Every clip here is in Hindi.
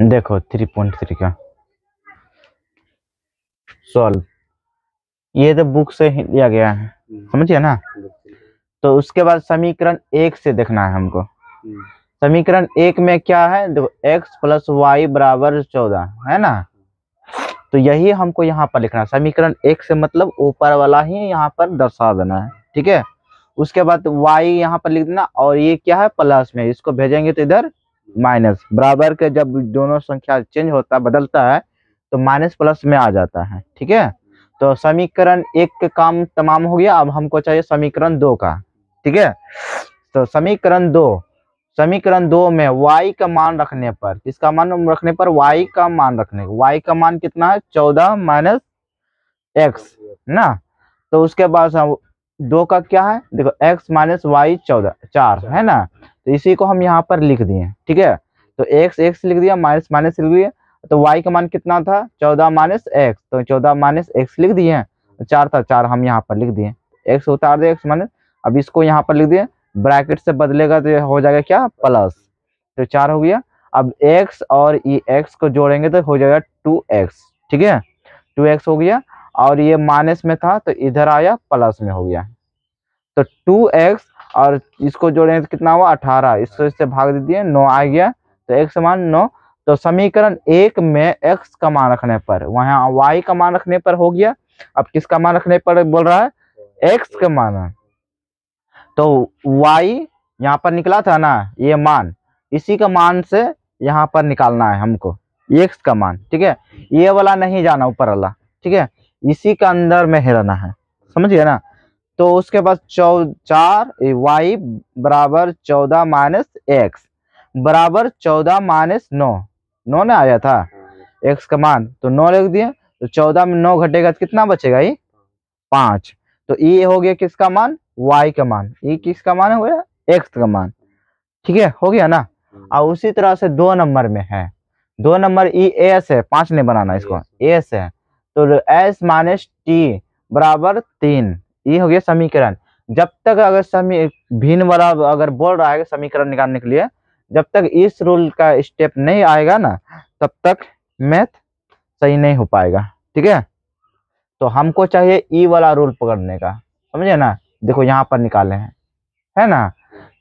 देखो थ्री पॉइंट थ्री का सॉल्व ये तो बुक से ही लिया गया है हम्म। समझिए ना तो उसके बाद समीकरण एक से देखना है हमको हम्म। समीकरण एक में क्या है देखो एक्स प्लस वाई बराबर चौदह है ना तो यही हमको यहाँ पर लिखना है समीकरण एक से मतलब ऊपर वाला ही यहाँ पर दर्शा देना है ठीक है उसके बाद वाई यहाँ पर लिख देना और ये क्या है प्लस में इसको भेजेंगे तो इधर माइनस बराबर के जब दोनों संख्या चेंज होता बदलता है तो माइनस प्लस में आ जाता है ठीक है तो समीकरण एक का काम तमाम हो गया अब हमको चाहिए समीकरण दो का ठीक है तो समीकरण दो समीकरण दो में y का मान रखने पर किसका मान रखने पर y का मान रखने y का मान कितना है चौदह माइनस एक्स ना तो उसके बाद दो का क्या है देखो x माइनस वाई चौदह चार है ना तो इसी को हम यहाँ पर लिख दिए ठीक है तो एक्स एक्स लिख दिया माइनस माइनस लिख दिए तो वाई का मान कितना था चौदह माइनस एक्स तो चौदह माइनस एक्स लिख दिए तो चार था चार हम यहाँ पर लिख दिए एक्स उतार दिया एक्स माइनस अब इसको यहाँ पर लिख दिए ब्रैकेट से बदलेगा तो हो जाएगा क्या प्लस तो चार हो गया अब एक्स और ये एक्स को जोड़ेंगे तो हो जाएगा टू एक्स ठीक है टू एक्स हो गया और ये माइनस में था तो इधर आया प्लस में हो गया तो टू एक्स और इसको जोड़ेंगे तो कितना हुआ अठारह इसको इससे भाग दीजिए नौ आ गया तो एक समान नौ तो समीकरण एक में एक्स का मान रखने पर वहाँ वाई का मान रखने पर हो गया अब किसका मान रखने पर बोल रहा है एक्स का मान तो वाई यहाँ पर निकला था ना ये मान इसी का मान से यहाँ पर निकालना है हमको एक्स का मान ठीक है ये वाला नहीं जाना ऊपर वाला ठीक है इसी का अंदर में हिराना है समझिए ना तो उसके बाद चौ चार वाई बराबर चौदह माइनस एक्स बराबर चौदह माइनस नौ नौ ने आया था एक्स का मान तो नौ लिख दिया तो चौदह में नौ घटेगा तो कितना बचेगा ये पाँच तो ये हो गया किसका मान वाई का मान ये किसका मान हो गया एक्स का मान ठीक है हो गया ना और उसी तरह से दो नंबर में है दो नंबर ई एस है पाँच ने बनाना इसको एस है तो एस माइनस टी बराबर तीन ये हो गया समीकरण जब तक अगर समी भिन्न वाला अगर बोल रहा है समीकरण निकालने के लिए जब तक इस रूल का स्टेप नहीं आएगा ना तब तक मैथ सही नहीं हो पाएगा ठीक है तो हमको चाहिए ई e वाला रूल पकड़ने का समझे ना देखो यहाँ पर निकाले हैं है ना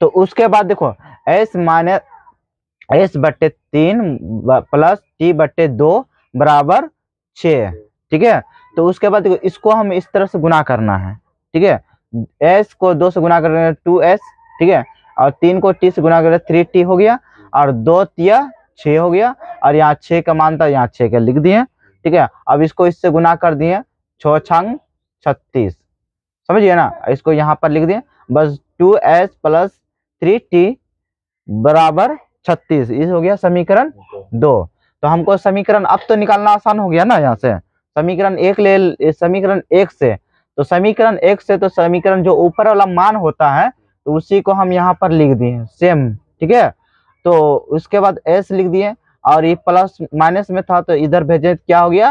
तो उसके बाद देखो एस माइनस एस बट्टे तीन प्लस टी बट्टे दो बराबर छ ठीक है तो उसके बाद देखो इसको हम इस तरह से गुना करना है ठीक है एस को दो से गुना कर रहे टू एस ठीक है और तीन को टी से गुना कर रहे थ्री टी हो गया और दो तिया छः हो गया और यहाँ छः का मान था यहाँ छः का लिख दिए ठीक है अब इसको इससे गुना कर दिए छो छंग छत्तीस समझिए ना इसको यहाँ पर लिख दिए बस two S plus three T बराबर छत्तीस इस हो गया समीकरण दो तो हमको समीकरण अब तो निकालना आसान हो गया ना यहाँ से समीकरण एक ले समीकरण एक से तो समीकरण एक से तो समीकरण जो ऊपर वाला मान होता है तो उसी को हम यहाँ पर लिख दिए सेम ठीक है तो उसके बाद एस लिख दिए और ये प्लस माइनस में था तो इधर भेजे क्या हो गया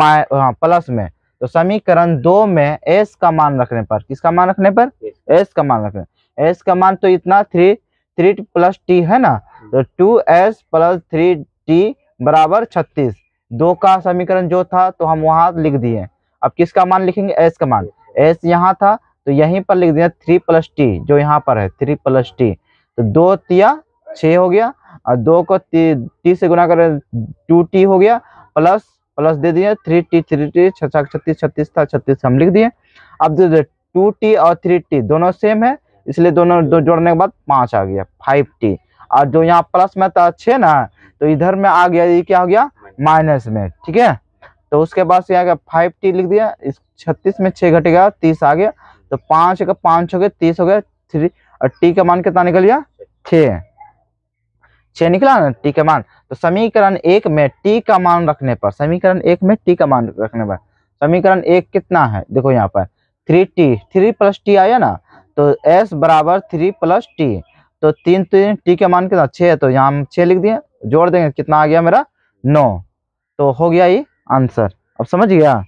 हाँ प्लस में तो समीकरण दो में एस का मान रखने पर किसका मान रखने पर एस का मान रखने एस का मान तो इतना थ्री थ्री प्लस टी है ना तो two S plus three T बराबर छत्तीस दो का समीकरण जो था तो हम वहाँ लिख दिए अब किसका मान लिखेंगे एस का मान एस यहाँ था तो यहीं पर लिख दिया थ्री प्लस टी जो यहाँ पर है थ्री प्लस टी तो दो तिया छः हो गया और दो को टी, ती से गुना करें टू टी हो गया प्लस प्लस दे दिए थ्री टी थ्री टी छत्तीस छत्तीस था छत्तीस हम लिख दिए अब टू टी और थ्री टी दोनों सेम है इसलिए दोनों दो जोड़ने के बाद पाँच आ गया फाइव टी और जो यहाँ प्लस में था छः ना तो इधर में आ गया ये क्या हो गया माइनस में ठीक है तो उसके बाद से आ गया फाइव टी लिख दिया इस छत्तीस में घट गया तीस आ गया तो पाँच का पाँच हो गया तीस हो गया थ्री और टी का मान कितना निकल गया छः निकला ना टी का मान तो समीकरण एक में टी का मान रखने पर समीकरण एक में टी का मान रखने पर समीकरण एक कितना है देखो यहाँ पर three t three plus t आया ना तो एस बराबर थ्री प्लस टी तो तीन तीन टी का मान कितना छः तो यहाँ हम छः लिख दिए जोड़ देंगे कितना आ गया मेरा नौ तो हो गया ये आंसर अब समझ गया